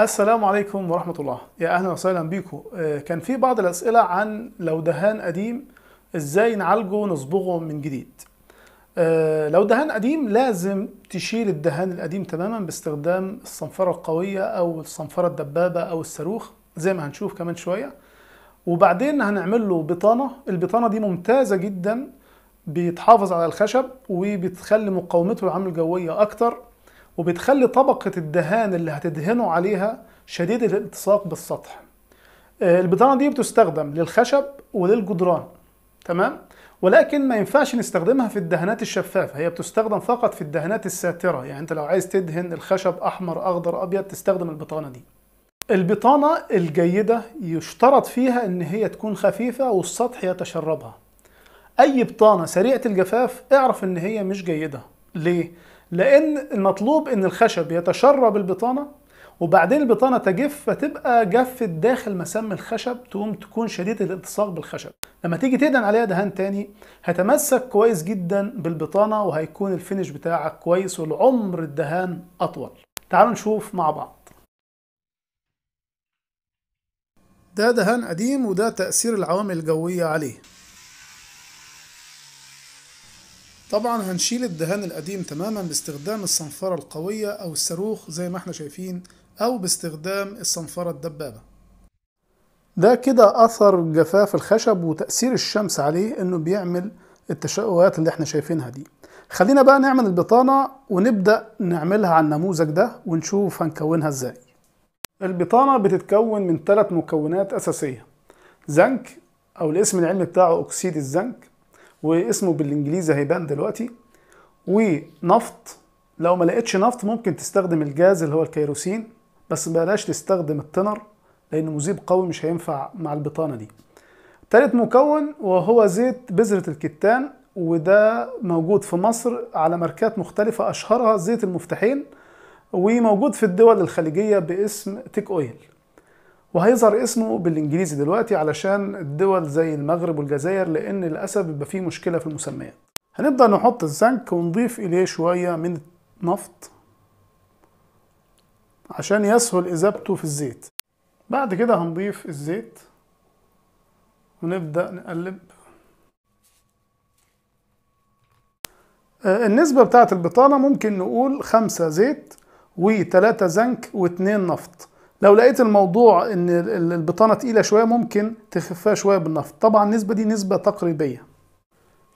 السلام عليكم ورحمة الله يا أهلا وسهلا بيكم آه، كان في بعض الأسئلة عن لو دهان قديم إزاي نعالجه ونصبغه من جديد آه، لو دهان قديم لازم تشيل الدهان القديم تماما باستخدام الصنفرة القوية أو الصنفرة الدبابة أو الصاروخ زي ما هنشوف كمان شوية وبعدين هنعمل له بطانة البطانة دي ممتازة جدا بيتحافظ على الخشب وبتخلي مقاومته العامل الجوية أكتر وبتخلي طبقة الدهان اللي هتدهنه عليها شديدة الالتصاق بالسطح آه، البطانة دي بتستخدم للخشب وللجدران تمام ولكن ما ينفعش نستخدمها في الدهانات الشفافة هي بتستخدم فقط في الدهانات الساترة يعني انت لو عايز تدهن الخشب أحمر أخضر أبيض تستخدم البطانة دي البطانة الجيدة يشترط فيها ان هي تكون خفيفة والسطح يتشربها اي بطانة سريعة الجفاف اعرف ان هي مش جيدة ليه؟ لان المطلوب ان الخشب يتشرب البطانه وبعدين البطانه تجف فتبقى جفت داخل مسام الخشب تقوم تكون شديده الالتصاق بالخشب لما تيجي تدهن عليها دهان تاني هتمسك كويس جدا بالبطانه وهيكون الفينش بتاعك كويس والعمر الدهان اطول تعالوا نشوف مع بعض ده دهان قديم وده تأثير العوامل الجوية عليه طبعا هنشيل الدهان القديم تماما باستخدام الصنفرة القوية أو الصاروخ زي ما احنا شايفين أو باستخدام الصنفرة الدبابة ده كده أثر جفاف الخشب وتأثير الشمس عليه إنه بيعمل التشققات اللي احنا شايفينها دي خلينا بقى نعمل البطانة ونبدأ نعملها على النموذج ده ونشوف هنكونها ازاي البطانة بتتكون من ثلاث مكونات أساسية زنك أو الاسم العلمي بتاعه أكسيد الزنك واسمه بالانجليزي هيبان دلوقتي ونفط لو ما لقيتش نفط ممكن تستخدم الجاز اللي هو الكيروسين بس بلاش تستخدم التنر لان مذيب قوي مش هينفع مع البطانه دي تالت مكون وهو زيت بذره الكتان وده موجود في مصر على ماركات مختلفه اشهرها زيت المفتاحين وموجود في الدول الخليجيه باسم تيك اويل وهيظهر اسمه بالانجليزي دلوقتي علشان الدول زي المغرب والجزائر لان للاسف بيبقى فيه مشكله في المسميات هنبدا نحط الزنك ونضيف اليه شويه من النفط عشان يسهل اذابته في الزيت بعد كده هنضيف الزيت ونبدا نقلب آه، النسبة بتاعة البطانة ممكن نقول خمسة زيت وثلاثة زنك واتنين نفط لو لقيت الموضوع ان البطانه تقيله شويه ممكن تخفها شويه بالنفط طبعا النسبه دي نسبه تقريبيه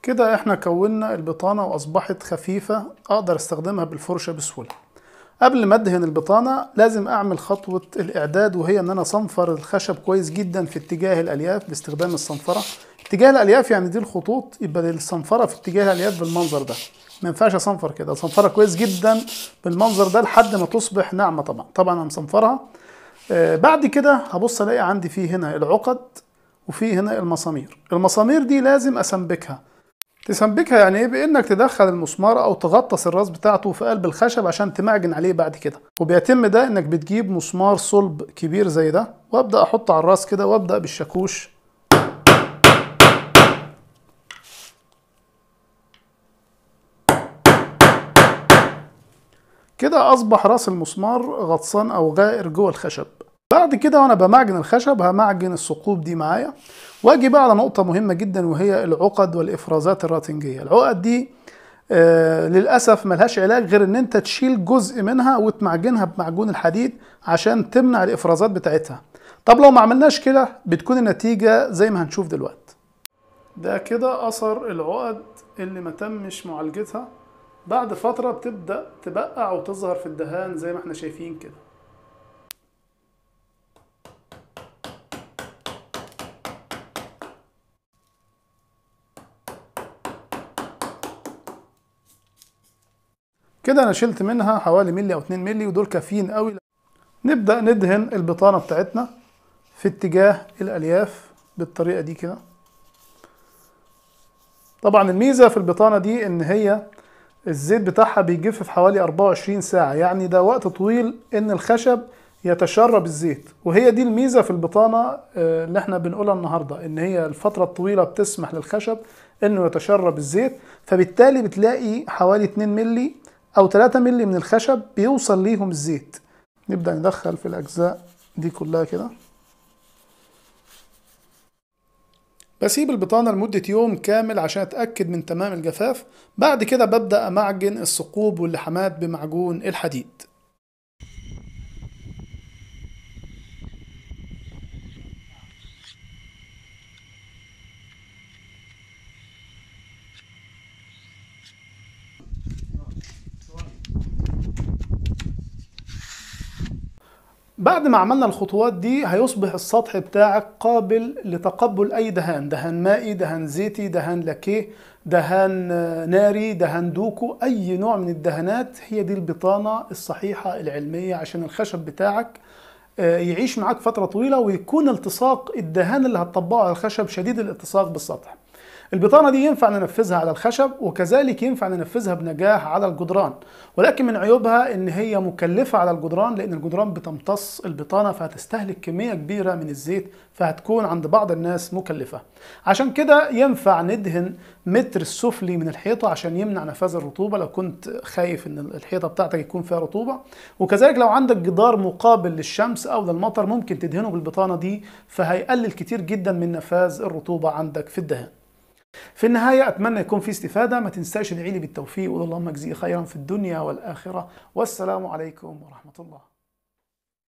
كده احنا كوننا البطانه واصبحت خفيفه اقدر استخدمها بالفرشه بسهوله قبل ما ادهن البطانه لازم اعمل خطوه الاعداد وهي ان انا صنفر الخشب كويس جدا في اتجاه الالياف باستخدام الصنفره اتجاه الالياف يعني دي الخطوط يبقى الصنفره في اتجاه الالياف بالمنظر ده ما ينفعش اصنفر كده صنفرة كويس جدا بالمنظر ده لحد ما تصبح ناعمه طبعا طبعا مصنفرها آه، بعد كده هبص الاقي عندي في هنا العقد وفي هنا المسامير المسامير دي لازم اسنبكها تسنبكها يعني ايه بانك تدخل المسمار او تغطس الراس بتاعته في قلب الخشب عشان تمعجن عليه بعد كده وبيتم ده انك بتجيب مسمار صلب كبير زي ده وابدا احط على الراس كده وابدا بالشاكوش كده اصبح راس المسمار غطسان او غائر جوه الخشب بعد كده وانا بمعجن الخشب همعجن الثقوب دي معايا واجي بقى على نقطة مهمة جدا وهي العقد والإفرازات الراتنجية العقد دي آه للأسف ملهاش علاج غير ان انت تشيل جزء منها وتمعجنها بمعجون الحديد عشان تمنع الإفرازات بتاعتها طب لو ما عملناش كده بتكون النتيجة زي ما هنشوف دلوقتي ده كده أثر العقد اللي ما تمش معالجتها بعد فترة بتبدأ تبقع وتظهر في الدهان زي ما احنا شايفين كده كده انا شلت منها حوالي ملي او 2 ملي ودول كافيين قوي نبدأ ندهن البطانة بتاعتنا في اتجاه الالياف بالطريقة دي كده طبعا الميزة في البطانة دي ان هي الزيت بتاعها بيجف في حوالي 24 ساعة يعني ده وقت طويل ان الخشب يتشرب الزيت وهي دي الميزة في البطانة آه، اللي احنا بنقولها النهاردة ان هي الفترة الطويلة بتسمح للخشب انه يتشرب الزيت فبالتالي بتلاقي حوالي 2 ملي أو 3 مللي من الخشب بيوصل ليهم الزيت نبدأ ندخل في الأجزاء دي كلها كده بسيب البطانة لمدة يوم كامل عشان أتأكد من تمام الجفاف بعد كده ببدأ أمعجن الثقوب واللحامات بمعجون الحديد بعد ما عملنا الخطوات دي هيصبح السطح بتاعك قابل لتقبل اي دهان دهان مائي دهان زيتي دهان لاكيه دهان ناري دهان دوكو اي نوع من الدهانات هي دي البطانة الصحيحة العلمية عشان الخشب بتاعك آه، يعيش معاك فترة طويلة ويكون التصاق الدهان اللي هتطبقه على الخشب شديد الالتصاق بالسطح البطانة دي ينفع ننفذها على الخشب وكذلك ينفع ننفذها بنجاح على الجدران ولكن من عيوبها ان هي مكلفة على الجدران لان الجدران بتمتص البطانة فهتستهلك كمية كبيرة من الزيت فهتكون عند بعض الناس مكلفة عشان كده ينفع ندهن متر السفلي من الحيطة عشان يمنع نفاذ الرطوبة لو كنت خايف ان الحيطة بتاعتك يكون فيها رطوبة وكذلك لو عندك جدار مقابل للشمس او للمطر ممكن تدهنه بالبطانة دي فهيقلل كتير جدا من نفاذ الرطوبة عندك في الدهان في النهاية أتمنى يكون في استفادة ما تنساش ادعي لي بالتوفيق وقول اللهم اجزيه خيرا في الدنيا والآخرة والسلام عليكم ورحمة الله